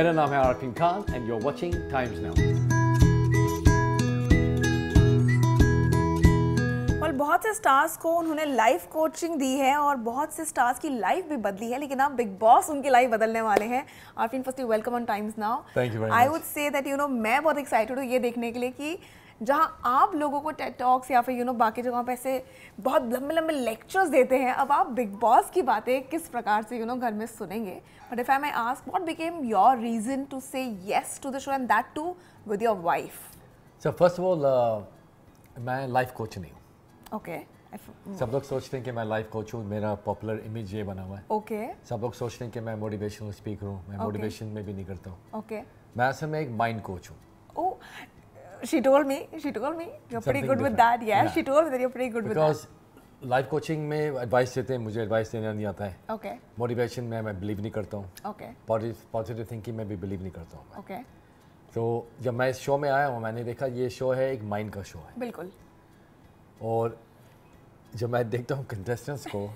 मेरा नाम है Arfeen Khan and you are watching Times Now well, बहुत से स्टार्स को उन्होंने लाइफ कोचिंग दी है और बहुत से स्टार्स की लाइफ भी बदली है लेकिन आप बिग बॉस उनकी लाइफ बदलने वाले हैं Arfeen first welcome on Times Now I would say that you know मैं बहुत एक्साइटेड हूँ ये देखने के लिए कि जहाँ आप लोगों को टेटॉक्स या फिर यू नो बाकी जगहों पर ऐसे बहुत लंबे लंबे लेक्चर्स देते हैं अब आप बिग बॉस की बातें किस प्रकार से यू नो घर में सुनेंगे but if I may ask what became your reason to say yes to the show and that too with your wife sir first of all मैं लाइफ कोच नहीं हूँ ओके सब लोग सोचते हैं कि मैं लाइफ कोच हूँ मेरा पॉपुलर इमेज ये बना हुआ है ओके सब लोग सोचते हैं कि मैं मोटिवेशनल स्पीकर हूँ मैं मोटिवेशन में भी नहीं करता हूँ ओके मैं असल में एक माइंड कोच हूँ oh, she told me, she told me, you're Something pretty good different. with that. Yeah, yeah, she told me that you're pretty good because with that. Life coaching में advice देते हैं मुझे advice देना नहीं आता है okay okay. Motivation में मैं बिलीव नहीं करता हूँ ओके पॉजिटिव थिंकिंग में भी बिलीव नहीं करता हूँ ओके okay. तो जब मैं इस शो में आया हूँ मैंने देखा ये शो है एक माइंड का शो है बिल्कुल और जब मैं देखता हूँ कंटेस्टेंट्स को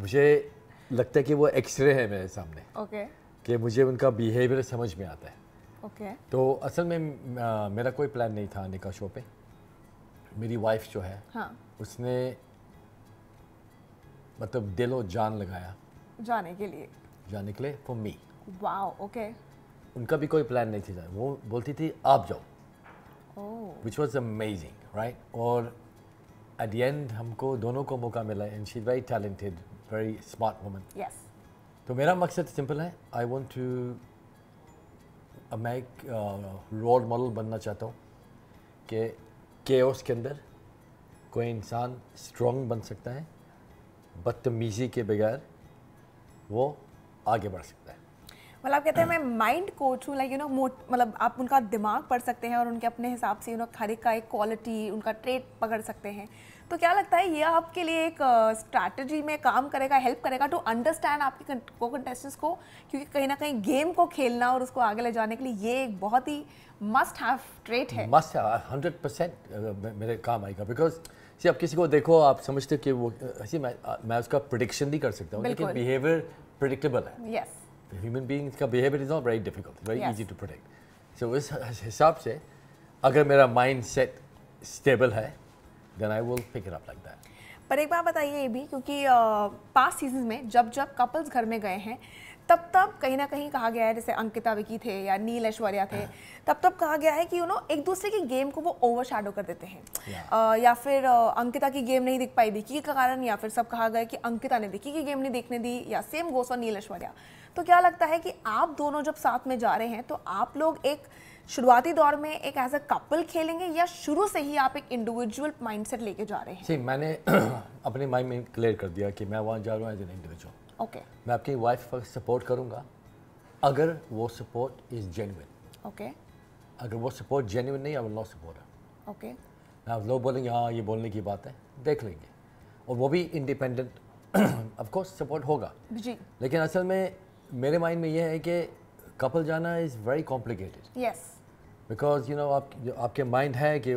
मुझे लगता है कि वो एक्सरे है मेरे सामने ओके okay. कि मुझे उनका बिहेवियर समझ में आता है ओके okay. तो असल में आ, मेरा कोई प्लान नहीं था आने का शो पे मेरी वाइफ जो है हाँ. उसने मतलब दिलो जान लगाया जाने के लिए जाने के लिए फॉर मी वाओ ओके उनका भी कोई प्लान नहीं था वो बोलती थी आप जाओ विच वॉज अमेजिंग राइट और एट द एंड हमको दोनों को मौका मिला and she very talented very smart woman तो मेरा मकसद सिंपल है आई वॉन्ट टू अब मैं एक रोल मॉडल बनना चाहता हूँ कि के के अंदर कोई इंसान स्ट्रॉन्ग बन सकता है बदतमीज़ी के बगैर वो आगे बढ़ सकता है मतलब आप कहते हैं मैं माइंड कोच हूँ लाइक यू नो मतलब आप उनका दिमाग पढ़ सकते हैं और उनके अपने हिसाब से यू नो हर एक का एक क्वालिटी उनका ट्रेट पकड़ सकते हैं तो क्या लगता है ये आपके लिए एक स्ट्रैटेजी में काम करेगा हेल्प करेगा टू अंडरस्टैंड आपके को कंटेस्टेंट्स को क्योंकि कहीं ना कहीं गेम को खेलना और उसको आगे ले जाने के लिए ये एक बहुत ही मस्ट हैव ट्रेट है मस्ट हैव हंड्रेड परसेंट मेरे काम आएगा बिकॉज सी आप किसी को देखो आप समझते हो कि वो सी मैं मैं उसका प्रिडिक्शन नहीं कर सकता लेकिन बिहेवियर प्रिडिक्टेबल है यस ह्यूमन बींग्स का behaviour is not very difficult very easy to predict so इस हिसाब से अगर मेरा माइंड सेट स्टेबल है then I will pick it up like that. पर एक बार बताइए ये भी क्योंकि पास्ट सीजन में जब जब कपल्स घर में गए हैं तब तब कहीं ना कहीं कहा गया है जैसे अंकिता विकी थे या नील ऐश्वर्या थे हाँ। तब तब कहा गया है कि यू नो एक दूसरे की गेम को वो ओवर शेडो कर देते हैं आ, या फिर अंकिता की गेम नहीं दिख पाई विकी के कारण या फिर सब कहा गया कि अंकिता ने विकी की गेम नहीं देखने दी या सेम गोस और नील ऐश्वर्या तो क्या लगता है कि आप दोनों जब साथ में जा रहे हैं तो आप लोग एक शुरुआती दौर में एक एज अ कपल खेलेंगे या शुरू से ही आप एक इंडिविजुअल माइंडसेट लेके जा रहे हैं जी मैंने अपने माइंड में क्लियर कर दिया कि मैं वहाँ जा रहा हूँ एज एन इंडिविजुअल ओके मैं आपकी वाइफ का सपोर्ट करूँगा अगर वो सपोर्ट इज जेन्यून ओके अगर वो सपोर्ट जेन्यून नहीं I will not support okay मैं आप लोग बोलेंगे हाँ ये बोलने की बात है देख लेंगे और वो भी इंडिपेंडेंट ऑफ कोर्स सपोर्ट होगा जी लेकिन असल में मेरे माइंड में ये है कि कपल जाना is very complicated yes because you know आप आपके माइंड है कि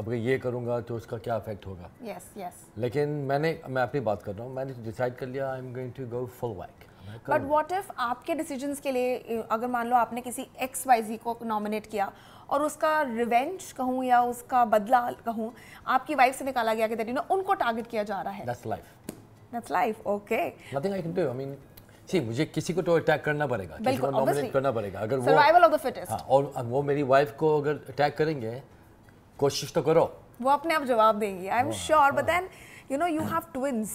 अब ये करूँगा तो उसका क्या इफेक्ट होगा यस यस लेकिन मैंने मैं अपनी बात कर रहा हूँ मैंने डिसाइड कर लिया I am going to go full whack but what if आपके डिसीजन के लिए अगर मान लो आपने किसी एक्स वाई जी को नॉमिनेट किया और उसका रिवेंज कहूँ या उसका बदला कहूँ आपकी वाइफ से निकाला गया कि दैट यू उनको टारगेट किया जा रहा है That's life. That's life. Okay. Nothing I can do. I mean, जी मुझे किसी को तो अटैक करना पड़ेगा किसी को नॉमिनेट करना पड़ेगा अगर सर्वाइवल ऑफ द फिटेस्ट हाँ, और वो मेरी वाइफ को अगर अटैक करेंगे कोशिश तो करो वो अपने आप जवाब देंगी I am sure but then you know you have twins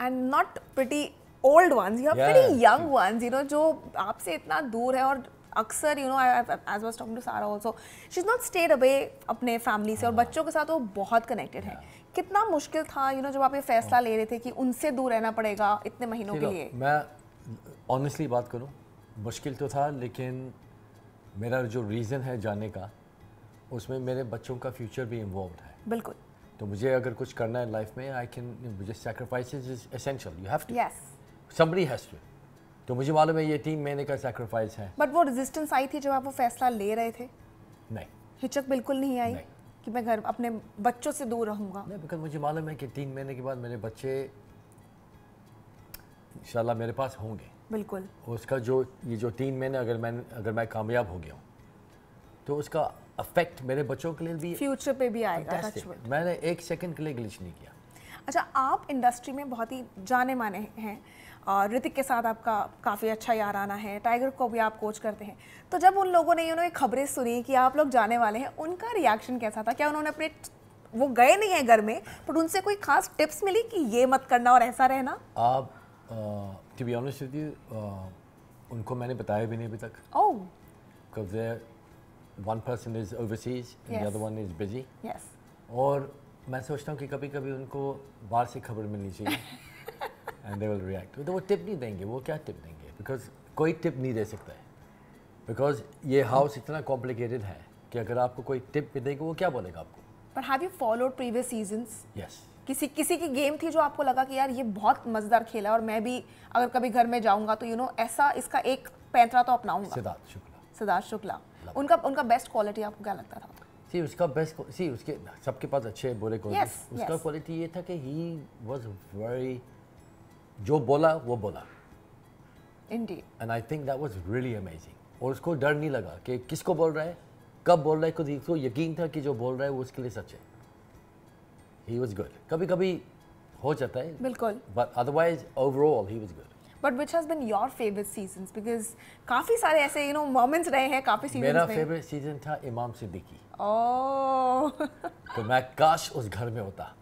and not pretty old ones you have very young ones you know जो आपसे इतना दूर है और अक्सर you know as was talking to Sara also she is not stayed away अपने family से और हाँ। बच्चों के साथ वो बहुत कनेक्टेड है कितना मुश्किल था यू you नो know, जब आप ये फैसला हाँ। ले रहे थे कि उनसे दूर रहना पड़ेगा इतने महीनों के लिए मैं ऑनेस्टली बात करूँ मुश्किल तो था लेकिन मेरा जो रीज़न है जाने का उसमें मेरे बच्चों का फ्यूचर भी इन्वॉल्व है बिल्कुल तो मुझे अगर कुछ करना है लाइफ में आई कैन मुझे sacrifice is essential you have to somebody has to तो मुझे मालूम है ये तीन महीने का सेक्रीफाइस है बट वो रेजिस्टेंस आई थी जब आप वो फैसला ले रहे थे नहीं हिचक बिल्कुल नहीं आई नहीं. कि मैं घर अपने बच्चों से दूर रहूंगा नहीं बिकॉज मुझे मालूम है कि तीन महीने के बाद मेरे बच्चे इंशाल्लाह मेरे पास होंगे बिल्कुल उसका जो ये जो तीन महीने अगर मैं अगर मैं कामयाब हो गया हूँ तो उसका अफेक्ट मेरे बच्चों के लिए भी फ्यूचर पे भी आएगा मैंने एक सेकंड के लिए ग्लिच नहीं किया अच्छा आप इंडस्ट्री में बहुत ही जाने माने हैं और ऋतिक के साथ आपका काफ़ी अच्छा यार आना है टाइगर को भी आप कोच करते हैं तो जब उन लोगों ने उन्होंने खबरें सुनी कि आप लोग जाने वाले हैं उनका रिएक्शन कैसा था क्या उन्होंने अपने वो गए नहीं है घर में बट उनसे कोई खास टिप्स मिली कि ये मत करना और ऐसा रहना आप to be honest with you उनको मैंने बताया भी नहीं अभी तक oh because there one person is overseas and the other one is busy yes और मैं सोचता हूँ कि कभी कभी उनको बाहर से खबर मिलनी चाहिए एंड दे विल रिएक्ट तो वो टिप नहीं देंगे वो क्या टिप देंगे बिकॉज कोई टिप नहीं दे सकता है बिकॉज ये हाउस इतना कॉम्प्लिकेटेड है कि अगर आपको कोई टिप भी देंगे वो क्या बोलेगा आपको but have you followed previous seasons yes किसी किसी की गेम थी जो आपको लगा कि यार ये बहुत मज़ेदार खेला और मैं भी अगर कभी घर में जाऊँगा तो यू नो ऐसा इसका एक पैंतरा तो अपनाऊंगा सिद्धार्थ शुक्ला सिद्धार्थ शुक्ला उनका उनका बेस्ट क्वालिटी आपको क्या लगता था सी उसका बेस्ट सी उसके सबके पास अच्छे बोले क्वालिटी yes, उसका क्वालिटी yes. ये था कि ही वाज वेरी जो बोला वो बोला indeed and I think that was really amazing और उसको डर नहीं लगा कि किसको बोल रहा है कब बोल रहा है कुछ इसको यकीन था कि जो बोल रहा है वो उसके लिए सच है ही वॉज गुड कभी कभी हो जाता है बिल्कुल but otherwise overall he was good but which has been your favourite season because काफ़ी सारे ऐसे यू नो मोमेंट्स रहे हैं काफ़ी सीजन मेरा फेवरेट सीजन था इमाम सिद्दीकी ओह तो मैं काश उस घर में होता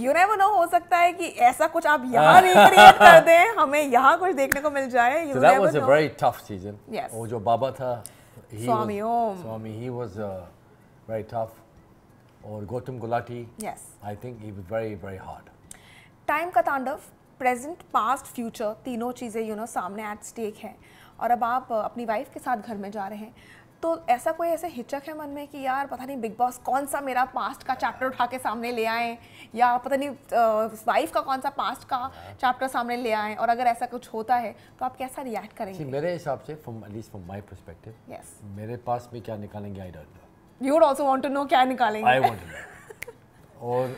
यू नेवर नो हो सकता है कि ऐसा कुछ आप यहाँ रिक्रिएट कर दें हमें यहाँ कुछ देखने को मिल जाए you never know was a very tough season वो जो बाबा था Swami Om Swami he was very tough और Gautam Gulati yes I think he very very hard time का तांडव प्रेजेंट पास्ट फ्यूचर तीनों चीज़ें यू नो सामने एट स्टेक हैं और अब आप uh, अपनी वाइफ के साथ घर में जा रहे हैं तो ऐसा कोई ऐसे हिचक है मन में कि यार पता नहीं बिग बॉस कौन सा मेरा पास्ट का चैप्टर उठा के सामने ले आए या पता नहीं वाइफ uh, का कौन सा पास्ट का चैप्टर हाँ। सामने ले आए और अगर ऐसा कुछ होता है तो आप कैसा रिएक्ट करेंगे See, मेरे हिसाब से from at least from my perspective yes मेरे पास में क्या निकालेंगे I don't know you would also want to know क्या निकालेंगे आई वांट टू और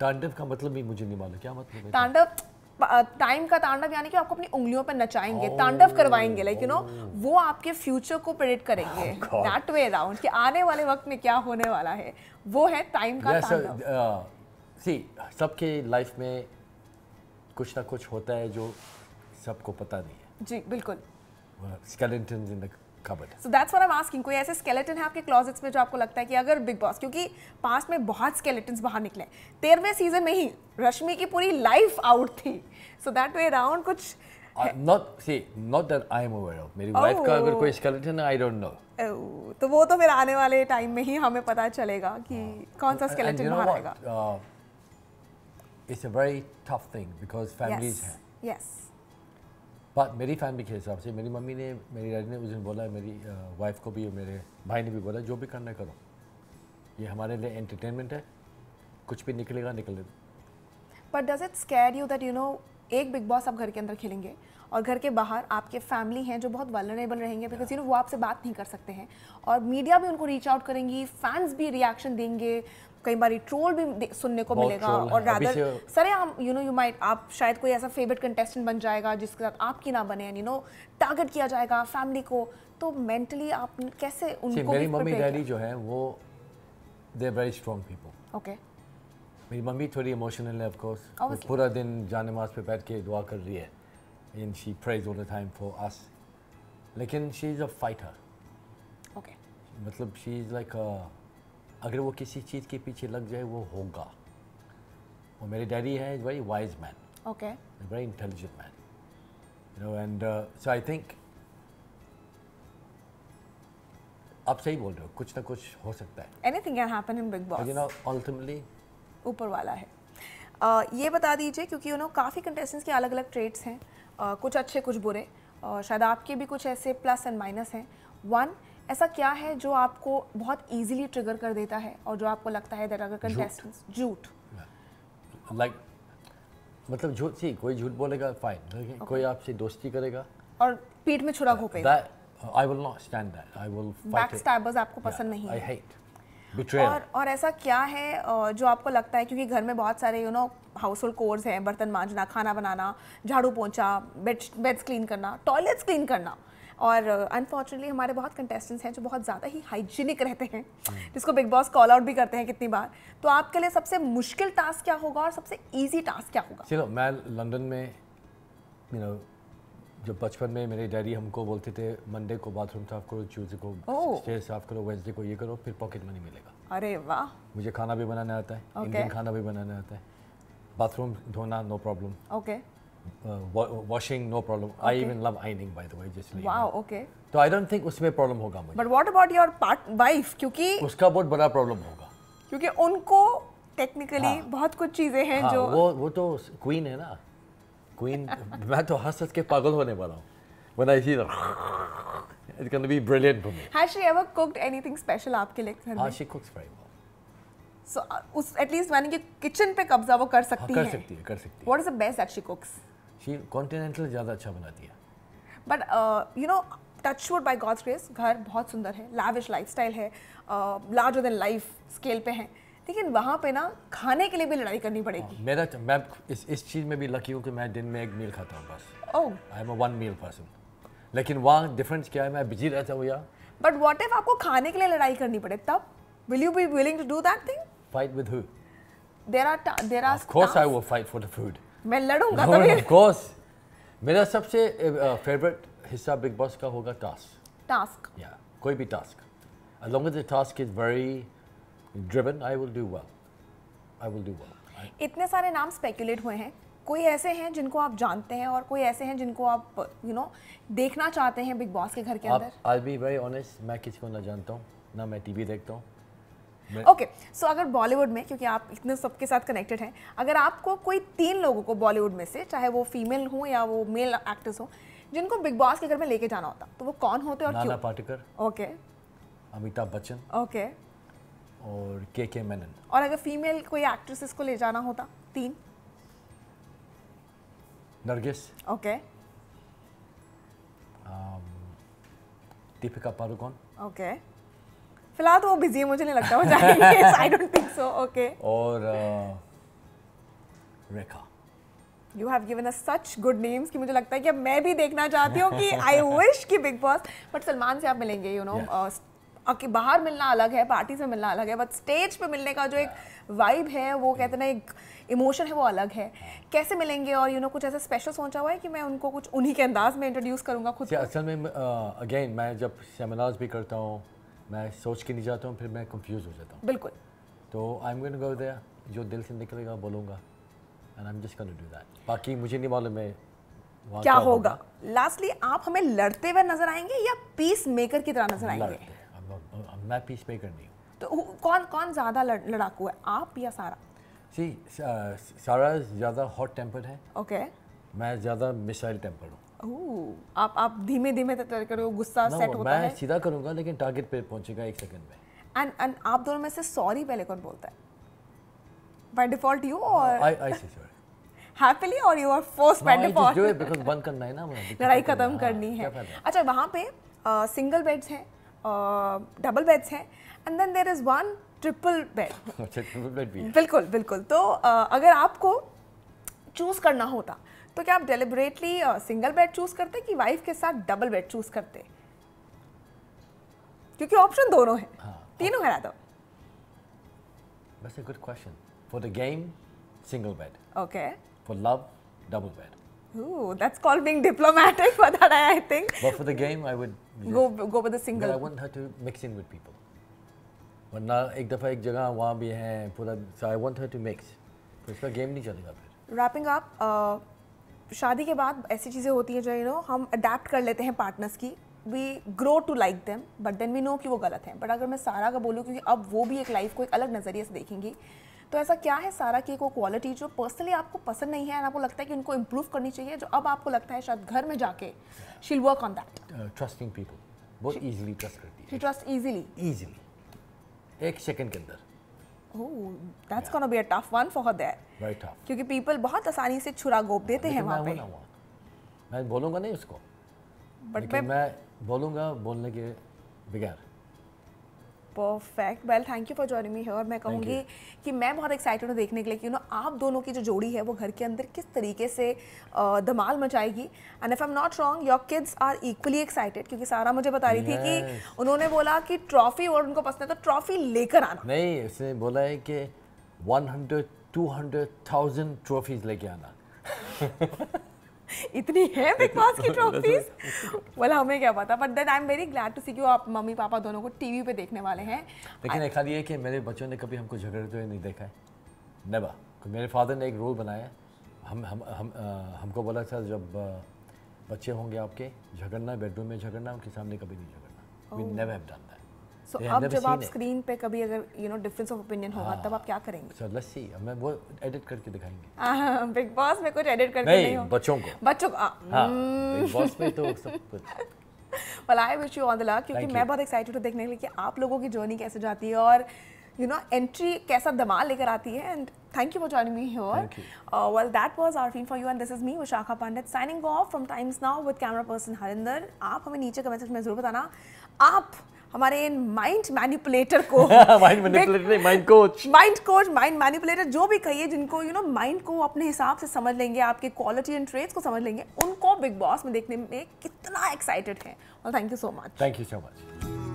तांडव का मतलब भी मुझे नहीं मालूम क्या मतलब है तांडव टाइम का तांडव यानी कि आपको अपनी उंगलियों पर नचाएंगे oh, तांडव करवाएंगे लाइक यू नो वो आपके फ्यूचर को प्रेडिक्ट करेंगे दैट वे अराउंड कि आने वाले वक्त में क्या होने वाला है वो है टाइम का yes, तांडव सी uh, सबके लाइफ में कुछ ना कुछ होता है जो सबको पता नहीं है जी बिल्कुल skeleton in the cupboard so that's what I am asking कोई ऐसे स्केलेटन है आपके क्लोजेट्स में जो आपको लगता है कि अगर बिग बॉस क्योंकि पास्ट में बहुत स्केलेटन्स बाहर निकले तेरहवें सीजन में ही रश्मि की पूरी लाइफ आउट थी सो दैट वे अराउंड कुछ not see not that I am aware of मेरी वाइफ का अगर oh. कोई स्केलेटन आई डोंट नो तो वो तो फिर आने वाले टाइम में ही हमें पता चलेगा कि uh, कौन सा स्केलेटन बाहर आएगा it's a very tough thing because families हैं यस बात मेरी फैमिली के हिसाब से मेरी मम्मी ने मेरी डैडी ने उस दिन बोला मेरी वाइफ को भी और मेरे भाई ने भी बोला जो भी करना करो ये हमारे लिए एंटरटेनमेंट है कुछ भी निकलेगा निकले but does it scare you that you know एक बिग बॉस आप घर के अंदर खेलेंगे और घर के बाहर आपके फैमिली हैं जो बहुत वलरेबल रहेंगे बिकॉज यू नो वो आपसे बात नहीं कर सकते हैं और मीडिया भी उनको रीच आउट करेंगी फैंस भी रिएक्शन देंगे कई बार ट्रोल भी सुनने को मिलेगा और rather sir um you know you might आप शायद कोई ऐसा फेवरेट कंटेस्टेंट बन जाएगा जिसके साथ आपकी ना बने यू नो टारगेट किया जाएगा फैमिली को तो मेंटली आप कैसे उनको मेरी मम्मी डैडी जो है वो they very strong people okay मेरी मम्मी थोड़ी इमोशनल है ऑफकोर्स पूरा दिन जाने माज पे बैठ के दुआ कर रही है in she prays all the time for us लेकिन she is a fighter okay मतलब शी इज़ लाइक अ अगर वो किसी चीज़ के पीछे लग जाए वो होगा वो मेरे डैडी है very wise man okay very intelligent man you know and so I think आप सही बोल रहे हो कुछ ना कुछ हो सकता है anything can happen in Bigg Boss you know ultimately ऊपर वाला है uh, ये बता दीजिए क्योंकि यू नो काफ़ी कंटेस्टेंट्स के अलग अलग ट्रेड्स हैं uh, कुछ अच्छे कुछ बुरे और uh, शायद आपके भी कुछ ऐसे प्लस एंड माइनस हैं वन ऐसा क्या है जो आपको बहुत इजीली ट्रिगर कर देता है और जो आपको लगता है अगर कंटेस्टेंट्स झूठ लाइक मतलब झूठ सी कोई झूठ बोलेगा फाइन कोई आपसे दोस्ती करेगा और पीठ में छुरा घोपेगा I will not stand that I will back stabbers आपको पसंद नहीं आई हेट बिट्रेयल और और ऐसा क्या है जो आपको लगता है क्योंकि घर में बहुत सारे you know household chores हैं बर्तन मांजना खाना बनाना झाड़ू पोंछा बेड बेड्स क्लीन करना टॉयलेट्स क्लीन करना और अनफॉर्चुनेटली uh, हमारे बहुत कंटेस्टेंट्स हैं जो बहुत ज़्यादा ही हाइजीनिक रहते हैं hmm. जिसको बिग बॉस कॉल आउट भी करते हैं कितनी बार तो आपके लिए सबसे मुश्किल टास्क क्या होगा और सबसे ईजी टास्क क्या होगा चलो मैं लंदन में यू नो जो बचपन में मेरे डैडी हमको बोलते थे मंडे को बाथरूम साफ करो ट्यूजडे को साफ करो वेंसडे को ये करो फिर पॉकेट मनी मिलेगा अरे वाह मुझे खाना भी बनाना आता है okay. इंडियन खाना भी बनाना आता है बाथरूम धोना no problem okay uh, washing no problem okay. i even love ironing by the way just like wow okay तो आई डोंट थिंक उसमें प्रॉब्लम होगा मुझे but what about your part wife क्योंकि उसका बहुत बड़ा प्रॉब्लम होगा क्योंकि उनको टेक्निकली हाँ, बहुत कुछ चीजें हैं हाँ, जो वो वो तो क्वीन है ना क्वीन मैं तो हंस हंस के पागल होने वाला हूँ when I see them. It's going to be brilliant for me. Has she ever cooked anything special आपके लिए घर में? हाँ, she cooks very well. So uh, उस at least मैंने कि kitchen पे कब्जा वो कर सकती हाँ, कर है. कर सकती है, कर सकती है. What is the best that she cooks? She continental ज़्यादा अच्छा बनाती है but you know touch by God's grace घर बहुत सुंदर है लाविश लाइफस्टाइल है लार्जर देन लाइफ स्केल पे है लेकिन वहाँ पे ना खाने के लिए भी लड़ाई करनी पड़ेगी हाँ, मेरा मैं इस इस चीज़ में भी लकी हूँ कि मैं दिन में एक मील खाता हूँ बस oh I am a one meal person लेकिन वहाँ डिफरेंस क्या है मैं बिजी रहता हूँ यार बट वॉट इफ आपको खाने के लिए लड़ाई करनी पड़े तब will you be willing to do that thing fight with who there are there are of course I will fight for the food मैं लड़ूंगा no, कभी कोर्स मेरा सबसे फेवरेट हिस्सा बिग बॉस का होगा टास्क टास्क या कोई भी task as long as the task is very driven i will do well i will do well इतने सारे नाम स्पेकुलेट हुए हैं कोई ऐसे हैं जिनको आप जानते हैं और कोई ऐसे हैं जिनको आप यू you नो know, देखना चाहते हैं बिग बॉस के घर के अंदर आई बी वेरी ऑनेस्ट मैं किसी को ना जानता हूँ ना मैं टीवी देखता हूँ ओके सो so अगर बॉलीवुड में क्योंकि आप इतने सबके साथ कनेक्टेड हैं अगर आपको कोई तीन लोगों को बॉलीवुड में से चाहे वो फीमेल हो या वो मेल एक्टर्स हो जिनको बिग बॉस के घर में लेके जाना होता तो वो कौन होते और क्यों पाटेकर ओके अमिताभ बच्चन ओके और के के मेनन और अगर फीमेल कोई एक्ट्रेसेस को ले जाना होता तीन Nargis okay um, Deepika Padukone okay फिलहाल तो वो बिजी है मुझे नहीं लगता वो जाएंगे I don't think so okay और Rekha you have given a such good names कि मुझे लगता है कि अब मैं भी देखना चाहती हूँ कि आई विश कि बिग बॉस बट सलमान से आप मिलेंगे यू नो कि बाहर मिलना अलग है पार्टी से मिलना अलग है बट स्टेज पे मिलने का जो एक वाइब है वो कहते ना एक इमोशन है वो अलग है कैसे मिलेंगे और यू you नो know, कुछ ऐसा स्पेशल सोचा हुआ है कि मैं उनको कुछ उन्हीं के अंदाज में इंट्रोड्यूस करूँगा खुद असल में अगेन मैं जब सेमिनार्स भी करता हूँ मैं सोच के नहीं जाता हूँ फिर मैं कंफ्यूज हो जाता हूँ बिल्कुल तो I am going to go there जो दिल से निकलेगा बोलूंगा and I am just going to do that बाकी मुझे नहीं मालूम है क्या, क्या होगा लास्टली आप हमें लड़ते हुए नजर आएंगे या पीस मेकर की तरह नजर आएंगे मैं पीस मेकर नहीं तो कौन कौन ज़्यादा लड़ाकू है आप या सारा सी सारा ज़्यादा हॉट टेंपर्ड है ओके okay. मैं ज़्यादा मिसाइल टेंपर्ड हूं आप आप धीमे धीमे करो गुस्सा सेट होता मैं है सीधा करूंगा लेकिन टारगेट पे पहुंचेगा एक सेकंड में एंड एंड आप दोनों में से सॉरी पहले कौन बोलता है बाय डिफॉल्ट यू और I I see sorry happily और you are force by default जो है बिकॉज़ बंद करना है ना लड़ाई खत्म हाँ, करनी है अच्छा वहां पे सिंगल बेड्स हैं डबल बेड्स हैं and then there is one triple bed अच्छा ट्रिपल बेड भी बिल्कुल बिल्कुल तो अगर आपको चूज करना होता तो क्या आप डेलिबरेटली सिंगल बेड चूज़ करते कि वाइफ के साथ डबल बेड चूज़ करते क्योंकि ऑप्शन दोनों हैं हाँ, तीनों है Radha That's a good question. For the game, single bed. Okay. For love, double Ooh, that's called being diplomatic for that, I I think. But for the game, I would go go with the single. But I want her to mix in with people. But now, एक दफ़ा एक जगह वहाँ भी हैं पूरा so I want her to mix. तो इसका game नहीं चलेगा फिर Wrapping up, uh, शादी के बाद ऐसी चीज़ें होती हैं जो यू नो हम अडेप्ट कर लेते हैं पार्टनर्स की we grow to like them but then we know कि वो गलत हैं बट अगर मैं सारा का बोलूँ क्योंकि अब वो भी एक लाइफ को एक अलग नज़रिए से देखेंगी तो ऐसा क्या है सारा की एक वो क्वालिटी जो पर्सनली आपको पसंद नहीं है और आपको लगता है कि उनको इम्प्रूव करनी चाहिए जो अब आपको लगता है शायद घर में जाके she'll work on that trusting people बहुत इजीली ट्रस्ट करती है ट्रस्ट इजीली इजीली एक सेकंड के अंदर दैट्स oh, क्योंकि पीपल बहुत आसानी से छुरा गोप देते हाँ, हैं वहाँ पे मैं बोलूँगा नहीं उसको बट मैं, मैं बोलूँगा बोलने के बगैर perfect well thank you for joining me और मैं कहूँगी कि मैं बहुत एक्साइटेड हूँ देखने के लिए कि यू नो आप दोनों की जो जोड़ी है वो घर के अंदर किस तरीके से धमाल मचाएगी and if I am not wrong your kids are equally excited क्योंकि सारा मुझे बता रही थी कि उन्होंने बोला कि ट्रॉफी और उनको पसंद है तो ट्रॉफी लेकर आना नहीं उसने बोला है कि one hundred two hundred thousand trophies लेके आना इतनी है बिग बॉस की ट्रॉफीज वाला हमें क्या पता but then I am very glad to see कि आप मम्मी पापा दोनों को टीवी पे देखने वाले हैं लेकिन एक खाली है कि मेरे बच्चों ने कभी हमको झगड़ते हुए तो नहीं देखा है तो मेरे फादर ने एक रोल बनाया हम हम हम आ, हमको बोला था जब बच्चे होंगे आपके झगड़ना बेडरूम में झगड़ना उनके सामने कभी नहीं झगड़ना we never have done that so अब जब आप स्क्रीन पे कभी अगर you know difference of opinion होगा हाँ। तब आप क्या करेंगे सो लेट्स सी मैं वो एडिट करके दिखाएंगे बिग बॉस में कुछ एडिट करके नहीं, नहीं बच्चों को बच्चों को बिग बॉस हाँ, हम्म। में तो सब कुछ well I wish you all the luck क्योंकि मैं बहुत एक्साइटेड हूँ देखने के लिए कि आप लोगों की जर्नी कैसे जाती है और यू नो एंट्री कैसा दमाल लेकर आती है and thank you for joining me here well that was our film for you and this is me Vishakha Pandit signing off from Times Now with camera person Harinder आप हमें नीचे कमेंट सेक्शन में जरूर बताना आप हमारे इन माइंड मैनिपुलेटर को mind manipulator mind coach mind coach mind manipulator जो भी कहिए जिनको यू नो माइंड को अपने हिसाब से समझ लेंगे आपके क्वालिटी एंड ट्रेड्स को समझ लेंगे उनको बिग बॉस में देखने में कितना एक्साइटेड है thank you so much thank you so much